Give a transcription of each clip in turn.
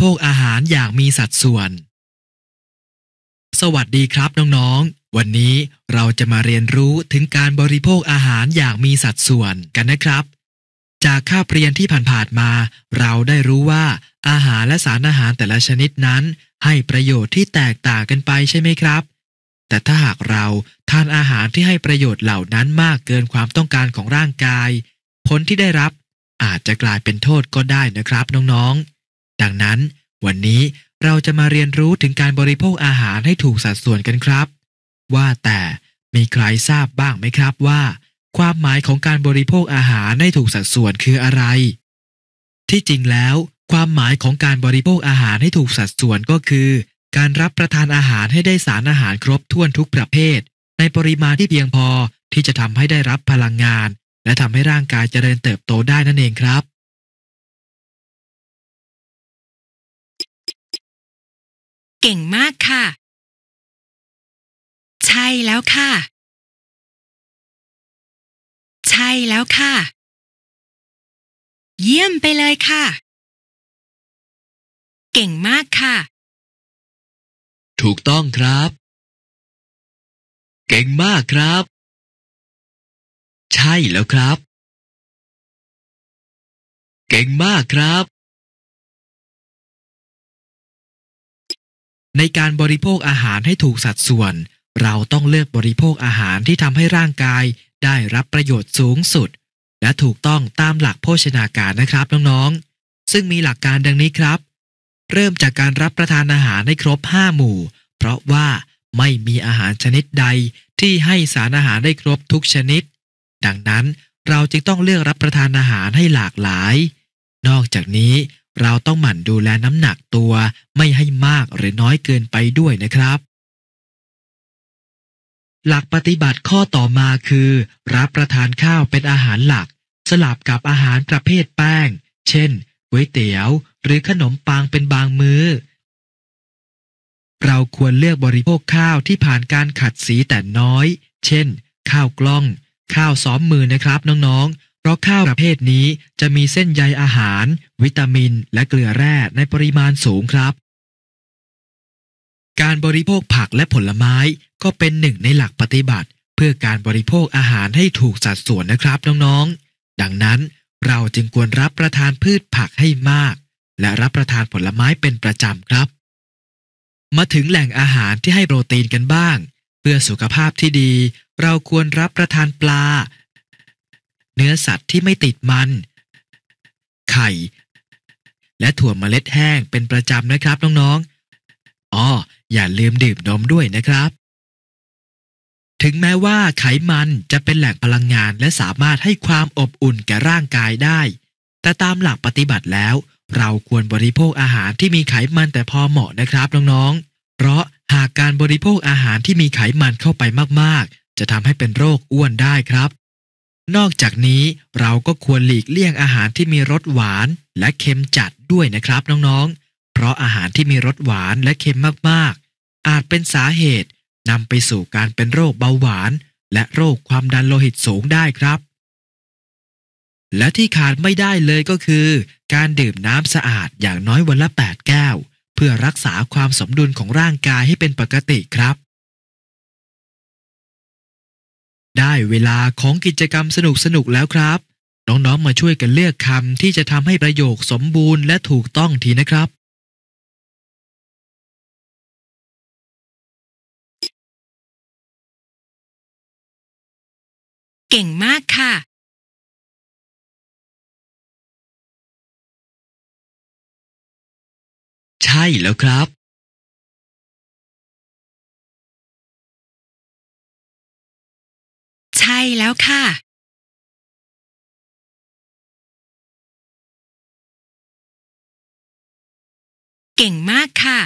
ภคอาหารอย่างมีสัดส่วน สวัสดีครับน้องๆ วันนี้เราจะมาเรียนรู้ถึงการบริโภคอาหารอย่างมีสัดส่วนกันนะครับ จากคาเรียนที่ผ่านนมา เราได้รู้ว่า อาหารและสารอาหารแต่ละชนิดนั้น ให้ประโยชน์ที่แตกต่างกันไปใช่ไหมครับ แต่ถ้าหากเราทานอาหารที่ให้ประโยชน์เหล่านั้นมากเกินความต้องการของร่างกายผลที่ได้รับอาจจะกลายเป็นโทษก็ได้นะครับ น้องๆ ดังนั้นวันนี้เราจะมาเรียนรู้ถึงการบริโภคอาหารให้ถูกสัดส่วนกันครับ ว่าแต่มีใครทราบบ้างไหมครับว่า ความหมายของการบริโภคอาหารให้ถูกสัดส่วนคืออะไร ที่จริงแล้วความหมายของการบริโภคอาหารให้ถูกสัดส่วนก็คือการรับประทานอาหารให้ได้สารอาหารครบถ้วนทุกประเภท ในปริมาณที่เพียงพอที่จะทำให้ได้รับพลังงานและทำให้ร่างกายเจริญเติบโตได้นั่นเองครับเก่งมากค่ะ ใช่แล้วค่ะ ใช่แล้วค่ะ เยี่ยมไปเลยค่ะ เก่งมากค่ะ ถูกต้องครับ เก่งมากครับ ใช่แล้วครับ เก่งมากครับในการบริโภคอาหารให้ถูกสัดส่วน เราต้องเลือกบริโภคอาหารที่ทำให้ร่างกายได้รับประโยชน์สูงสุดและถูกต้องตามหลักโภชนาการนะครับน้องๆ ซึ่งมีหลักการดังนี้ครับ เริ่มจากการรับประทานอาหารให้ครบ5หมู่เพราะว่าไม่มีอาหารชนิดใดที่ให้สารอาหารได้ครบทุกชนิด ดังนั้นเราจึงต้องเลือกรับประทานอาหารให้หลากหลาย นอกจากนี้เราต้องหมั่นดูแลน้ำหนักตัว ไม่ให้มากหรือน้อยเกินไปด้วยนะครับ หลักปฏิบัติข้อต่อมาคือ รับประทานข้าวเป็นอาหารหลัก สลับกับอาหารประเภทแป้ง เช่นก๋วยเตี๋ยวหรือขนมปังเป็นบางมือ้อ เราควรเลือกบริโภคข้าวที่ผ่านการขัดสีแต่น้อย เช่นข้าวกล้อง ข้าวซ้อมมือนะครับน้องๆเพราะข้าวประเภทนี้จะมีเส้นใยอาหาร วิตามินและเกลือแร่ ในปริมาณสูงครับ การบริโภคผักและผลไม้ก็เป็นหนึ่งในหลักปฏิบัติ เพื่อการบริโภคอาหารให้ถูกสัดส่วนนะครับน้องๆ ดังนั้นเราจึงควรรับประทานพืชผักให้มาก และรับประทานผลไม้เป็นประจำครับ มาถึงแหล่งอาหารที่ให้ โปรตีนกันบ้าง เพื่อสุขภาพที่ดี เราควรรับประทานปลาเนื้อสัตว์ที่ไม่ติดมัน ไข่ และถั่วเมล็ดแห้งเป็นประจำนะครับน้องๆอ๋อ อย่าลืมดื่มนมด้วยนะครับ ถึงแม้ว่าไขมันจะเป็นแหล่งพลังงานและสามารถให้ความอบอุ่นแก่ร่างกายได้ แต่ตามหลักปฏิบัติแล้ว เราควรบริโภคอาหารที่มีไขมันแต่พอเหมาะนะครับน้องๆ เพราะหากการบริโภคอาหารที่มีไขมันเข้าไปมากๆ จะทำให้เป็นโรคอ้วนได้ครับนอกจากนี้เราก็ควรหลีกเลี่ยงอาหารที่มีรสหวานและเค็มจัดด้วยนะครับน้องๆ เพราะอาหารที่มีรสหวานและเค็มมากๆ อาจเป็นสาเหตุนำไปสู่การเป็นโรคเบาหวาน และโรคความดันโลหิตสูงได้ครับ และที่ขาดไม่ได้เลยก็คือ การดื่มน้ำสะอาดอย่างน้อยวันละ8แก้วเพื่อรักษาความสมดุลของร่างกายให้เป็นปกติครับได้เวลาของกิจกรรมสนุกสนุกแล้วครับ น้องๆมาช่วยกันเลือกคำที่จะทำให้ประโยคสมบูรณ์และถูกต้องทีนะครับ เก่งมากค่ะ ใช่แล้วครับใช่แล้วค่ะ เก่งมากค่ะ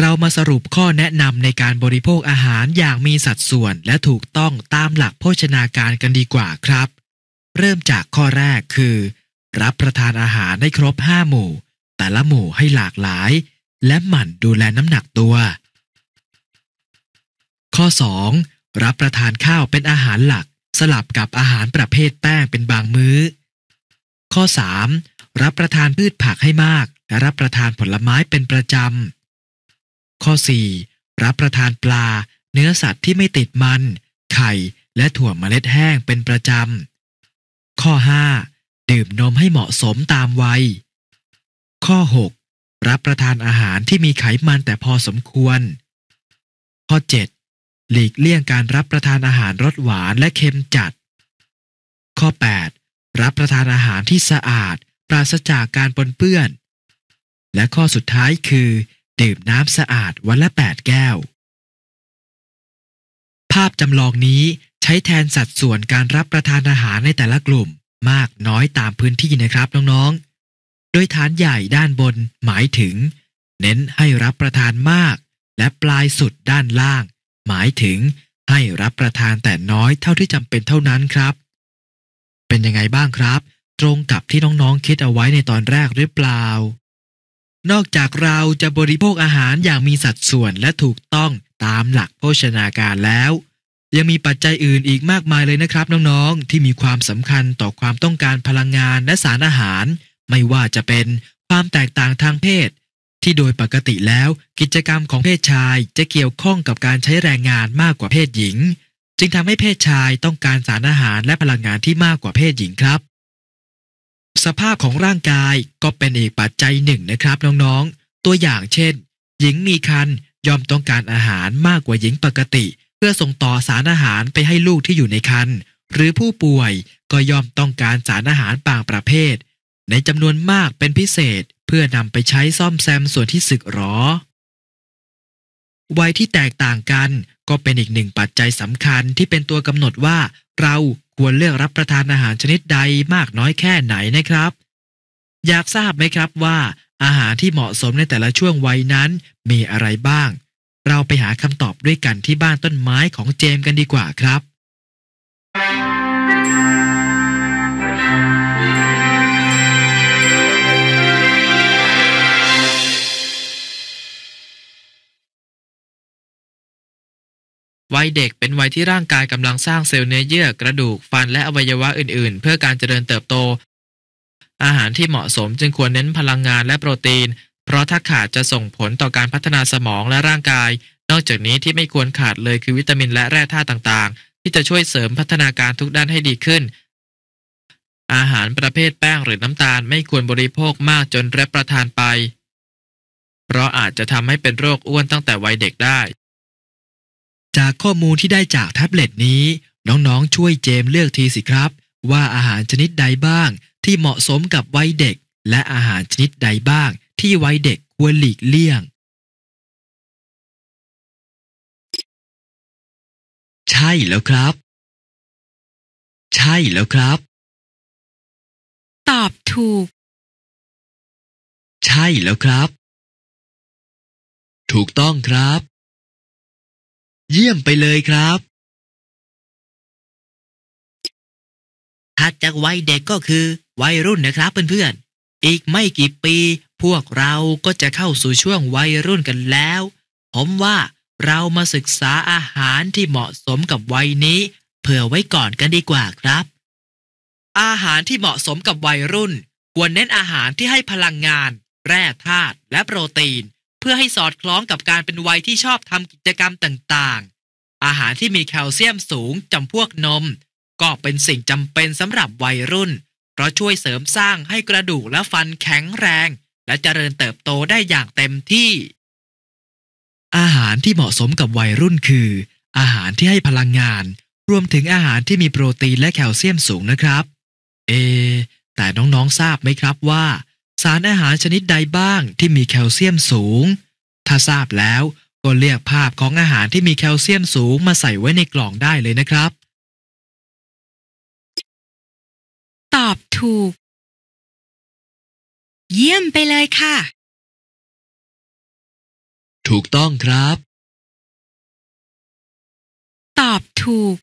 เรามาสรุปข้อแนะนำในการบริโภคอาหารอย่างมีสัดส่วนและถูกต้องตามหลักโภชนาการกันดีกว่าครับ เริ่มจากข้อแรกคือ รับประทานอาหารให้ครบ 5 หมู่ แต่ละหมู่ให้หลากหลายและหมั่นดูแลน้ำหนักตัว ข้อ 2. รับประทานข้าวเป็นอาหารหลักสลับกับอาหารประเภทแป้งเป็นบางมื้อ ข้อ 3. รับประทานพืชผักให้มากและรับประทานผลไม้เป็นประจำ ข้อ 4. รับประทานปลาเนื้อสัตว์ที่ไม่ติดมัน ไข่และถั่วเมล็ดแห้งเป็นประจำ ข้อ 5. ดื่มนมให้เหมาะสมตามวัย ข้อ 6รับประทานอาหารที่มีไขมันแต่พอสมควร ข้อ 7. หลีกเลี่ยงการรับประทานอาหารรสหวานและเค็มจัด ข้อ 8. รับประทานอาหารที่สะอาด ปราศจากการปนเปื้อน และข้อสุดท้ายคือ ดื่มน้ำสะอาดวันละ 8 แก้ว ภาพจำลองนี้ใช้แทนสัดส่วนการรับประทานอาหารในแต่ละกลุ่มมากน้อยตามพื้นที่นะครับน้องๆดยฐานใหญ่ด้านบน หมายถึง เน้นให้รับประทานมาก และปลายสุดด้านล่าง หมายถึงให้รับประทานแต่น้อยเท่าที่จำเป็นเท่านั้นครับ เป็นยังไงบ้างครับ ตรงกับที่น้องๆคิดเอาไว้ในตอนแรกหรือเปล่า นอกจากเราจะบริโภคอาหารอย่างมีสัดส่วนและถูกต้องตามหลักโภชนาการแล้ว ยังมีปัจจัยอื่นอีกมากมายเลยนะครับ น้องๆ ที่มีความสำคัญต่อความต้องการพลังงานและสารอาหารไม่ว่าจะเป็นความแตกต่างทางเพศ ที่โดยปกติแล้ว กิจกรรมของเพศชายจะเกี่ยวข้องกับการใช้แรงงานมากกว่าเพศหญิง จึงทำให้เพศชายต้องการสารอาหารและพลังงานที่มากกว่าเพศหญิงครับ สภาพของร่างกายก็เป็นอีกปัจจัยหนึ่งนะครับน้องๆ ตัวอย่างเช่น หญิงมีครรภ์ยอมต้องการอาหารมากกว่าหญิงปกติ เพื่อส่งต่อสารอาหารไปให้ลูกที่อยู่ในครรภ์หรือผู้ป่วยก็ยอมต้องการสารอาหารบางประเภทในจำนวนมากเป็นพิเศษเพื่อนำไปใช้ซ่อมแซมส่วนที่สึกหรอวัยที่แตกต่างกันก็เป็นอีกหนึ่งปัจจัยสำคัญที่เป็นตัวกำหนดว่าเราควรเลือกรับประทานอาหารชนิดใดมากน้อยแค่ไหนนะครับ อยากทราบไหมครับว่า อาหารที่เหมาะสมในแต่ละช่วงวัยนั้น มีอะไรบ้าง เราไปหาคำตอบด้วยกันที่บ้านต้นไม้ของเจมกันดีกว่าครับ Thank you. วัยเด็กเป็นวัยที่ร่างกายกำลังสร้างเซลล์เนื้อเยื่อกระดูกฟันและอวัยวะอื่น ๆ เพื่อการเจริญเติบโต อาหารที่เหมาะสมจึงควรเน้นพลังงานและโปรตีน เพราะถ้าขาดจะส่งผลต่อการพัฒนาสมองและร่างกาย นอกจากนี้ที่ไม่ควรขาดเลยคือวิตามินและแร่ธาตุต่างๆ ที่จะช่วยเสริมพัฒนาการทุกด้านให้ดีขึ้น อาหารประเภทแป้งหรือน้ำตาลไม่ควรบริโภคมากจนรับประทานไป เพราะอาจจะทำให้เป็นโรคอ้วนตั้งแต่วัยเด็กได้จากข้อมูลที่ได้จากแท็บเล็ตนี้ น้องๆ ช่วยเจมเลือกทีสิครับ ว่าอาหารชนิดใดบ้าง ที่เหมาะสมกับวัยเด็กและอาหารชนิดใดบ้าง ที่วัยเด็กควรหลีกเลี่ยง ใช่แล้วครับ ใช่แล้วครับตอบถูก ใช่แล้วครับ ถูกต้องครับเยี่ยมไปเลยครับ ถัดจากวัยเด็กก็คือวัยรุ่นนะครับ เพื่อนๆ อีกไม่กี่ปีพวกเราก็จะเข้าสู่ช่วงวัยรุ่นกันแล้ว ผมว่าเรามาศึกษาอาหารที่เหมาะสมกับวัยนี้ เผื่อไว้ก่อนกันดีกว่าครับ อาหารที่เหมาะสมกับวัยรุ่นควรเน้นอาหารที่ให้พลังงาน แร่ธาตุและโปรตีนพื่อให้สอดคล้องกับการเป็นวัยที่ชอบทำกิจกรรมต่างๆ อาหารที่มีแคลเซียมสูงจำพวกนมก็เป็นสิ่งจำเป็นสำหรับวัยรุ่น เพราะช่วยเสริมสร้างให้กระดูกและฟันแข็งแรง และเจริญเติบโตได้อย่างเต็มที่ อาหารที่เหมาะสมกับวัยรุ่นคือ อาหารที่ให้พลังงาน รวมถึงอาหารที่มีโปรตีนและแคลเซียมสูงนะครับ เอ แต่น้องๆทราบไหมครับว่าสารอาหารชนิดใดบ้างที่มีแคลเซียมสูง ถ้าทราบแล้วก็เรียกภาพของอาหารที่มีแคลเซียมสูงมาใส่ไว้ในกล่องได้เลยนะครับ ตอบถูก เยี่ยมไปเลยค่ะ ถูกต้องครับ ตอบถูก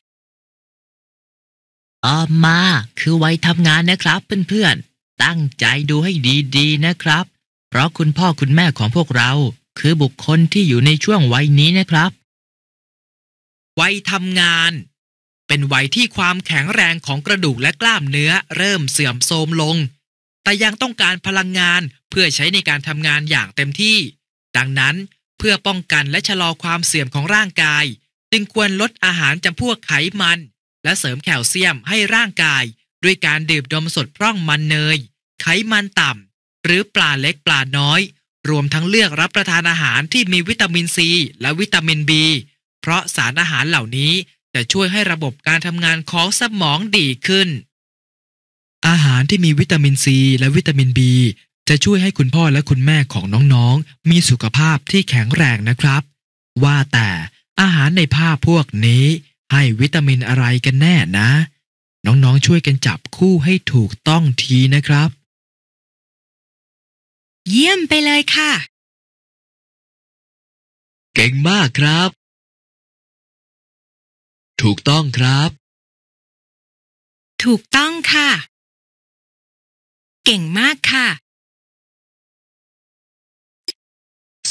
ออมมา คือไว้ทำงานนะครับเพื่อนๆตั้งใจดูให้ดี ๆนะครับ เพราะคุณพ่อคุณแม่ของพวกเราคือบุคคลที่อยู่ในช่วงวัยนี้นะครับวัยทำงาน เป็นวัยที่ความแข็งแรงของกระดูกและกล้ามเนื้อเริ่มเสื่อมโทรมลง แต่ยังต้องการพลังงานเพื่อใช้ในการทำงานอย่างเต็มที่ ดังนั้นเพื่อป้องกันและชะลอความเสื่อมของร่างกาย จึงควรลดอาหารจำพวกไขมัน และเสริมแคลเซียมให้ร่างกายด้วยการดื่มดมสดพร่องมันเนย ไขมันต่ำหรือปลาเล็กปลาน้อย รวมทั้งเลือกรับประทานอาหารที่มีวิตามินซีและวิตามินบีเพราะสารอาหารเหล่านี้จะช่วยให้ระบบการทำงานของสมองดีขึ้น อาหารที่มีวิตามินซีและวิตามินบีจะช่วยให้คุณพ่อและคุณแม่ของน้องๆ มีสุขภาพที่แข็งแรงนะครับ ว่าแต่อาหารในภาพพวกนี้ให้วิตามินอะไรกันแน่นะน้องๆ ช่วยกันจับคู่ให้ถูกต้องทีนะครับ เยี่ยมไปเลยค่ะ เก่งมากครับ ถูกต้องครับ ถูกต้องค่ะ เก่งมากค่ะ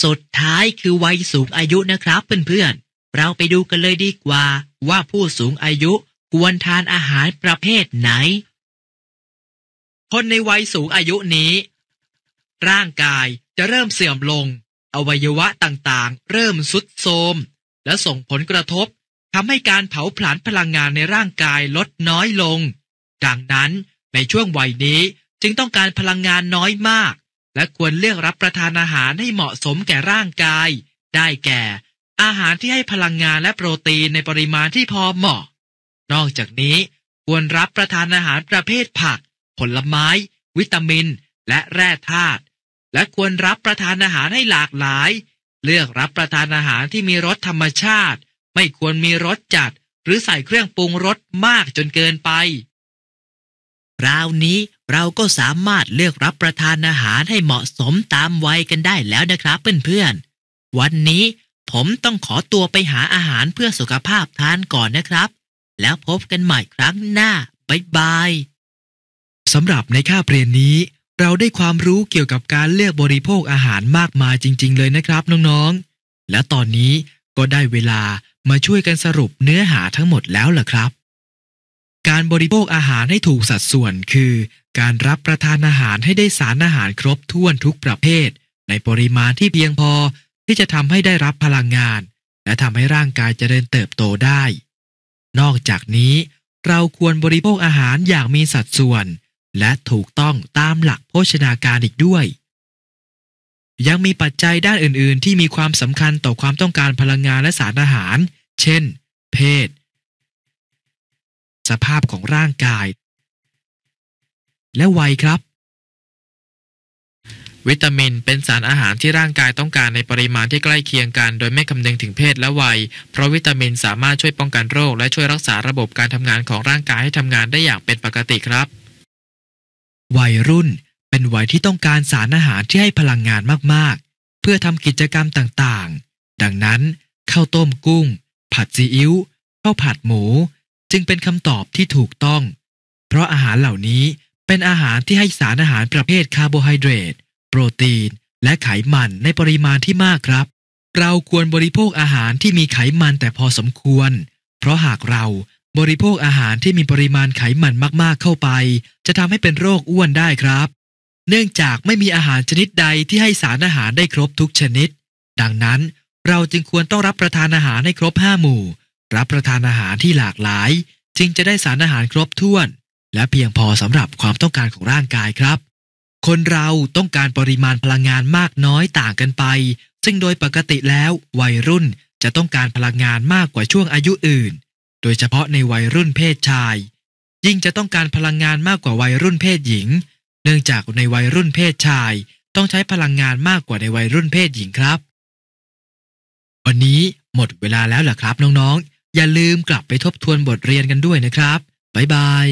สุดท้ายคือวัยสูงอายุนะครับเพื่อนๆ เราไปดูกันเลยดีกว่าว่าผู้สูงอายุควรทานอาหารประเภทไหน คนในวัยสูงอายุนี้ ร่างกายจะเริ่มเสื่อมลง อวัยวะต่างๆเริ่มสุดโทมและส่งผลกระทบทำให้การเผาผลาญพลังงานในร่างกายลดน้อยลง ดังนั้นในช่วงวัยนี้จึงต้องการพลังงานน้อยมาก และควรเลือกรับประทานอาหารให้เหมาะสมแก่ร่างกาย ได้แก่อาหารที่ให้พลังงานและโปรตีน ในปริมาณที่พอเหมาะนอกจากนี้ควรรับประทานอาหารประเภทผักผลไม้ วิตามินและแร่ธาตุและควรรับประทานอาหารให้หลากหลาย เลือกรับประทานอาหารที่มีรสธรรมชาติ ไม่ควรมีรสจัดหรือใส่เครื่องปรุงรสมากจนเกินไปคราวนี้เราก็สามารถเลือกรับประทานอาหารให้เหมาะสมตามวัยกันได้แล้วนะครับเพื่อนๆวันนี้ผมต้องขอตัวไปหาอาหารเพื่อสุขภาพทานก่อนนะครับแล้วพบกันใหม่ครั้งหน้าบายบาย สำหรับในคาบเรียนนี้ เราได้ความรู้เกี่ยวกับการเลือกบริโภคอาหารมากมายจริง ๆ เลยนะครับน้อง ๆ และตอนนี้ก็ได้เวลามาช่วยกันสรุปเนื้อหาทั้งหมดแล้วล่ะครับ การบริโภคอาหารให้ถูกสัดส่วนคือ การรับประทานอาหารให้ได้สารอาหารครบถ้วนทุกประเภท ในปริมาณที่เพียงพอที่จะทำให้ได้รับพลังงาน และทำให้ร่างกายจเจริญเติบโตได้นอกจากนี้เราควรบริโภคอาหารอย่างมีสัดส่วน และถูกต้องตามหลักโภชนาการอีกด้วย ยังมีปัจจัยด้านอื่น ๆ ที่มีความสำคัญต่อความต้องการพลังงานและสารอาหาร เช่น เพศ สภาพของร่างกาย และวัยครับวิตามินเป็นสารอาหารที่ร่างกายต้องการในปริมาณที่ใกล้เคียงกัน โดยไม่คำนึงถึงเพศและวัย เพราะวิตามินสามารถช่วยป้องกันโรคและช่วยรักษาระบบการทำงานของร่างกายให้ทำงานได้อย่างเป็นปกติครับ วัยรุ่นเป็นวัยที่ต้องการสารอาหารที่ให้พลังงานมาก ๆ เพื่อทำกิจกรรมต่าง ๆ ดังนั้นข้าวต้มกุ้ง ผัดซีอิ๊วข้าวผัดหมู จึงเป็นคำตอบที่ถูกต้อง เพราะอาหารเหล่านี้เป็นอาหารที่ให้สารอาหารประเภทคาร์โบไฮเดรตโปรตีนและไขมันในปริมาณที่มากครับ เราควรบริโภคอาหารที่มีไขมันแต่พอสมควร เพราะหากเราบริโภคอาหารที่มีปริมาณไขมันมากๆ เข้าไป จะทำให้เป็นโรคอ้วนได้ครับ เนื่องจากไม่มีอาหารชนิดใดที่ให้สารอาหารได้ครบทุกชนิด ดังนั้นเราจึงควรต้องรับประทานอาหารให้ครบห้าหมู่ รับประทานอาหารที่หลากหลาย จึงจะได้สารอาหารครบถ้วน และเพียงพอสำหรับความต้องการของร่างกายครับคนเราต้องการปริมาณพลังงานมากน้อยต่างกันไป ซึ่งโดยปกติแล้ว วัยรุ่นจะต้องการพลังงานมากกว่าช่วงอายุอื่น โดยเฉพาะในวัยรุ่นเพศชาย ยิ่งจะต้องการพลังงานมากกว่าวัยรุ่นเพศหญิง เนื่องจากในวัยรุ่นเพศชาย ต้องใช้พลังงานมากกว่าในวัยรุ่นเพศหญิงครับ วันนี้หมดเวลาแล้วลระครับน้องๆอย่าลืมกลับไปทบทวนบทเรียนกันด้วยนะครับบ๊ายบาย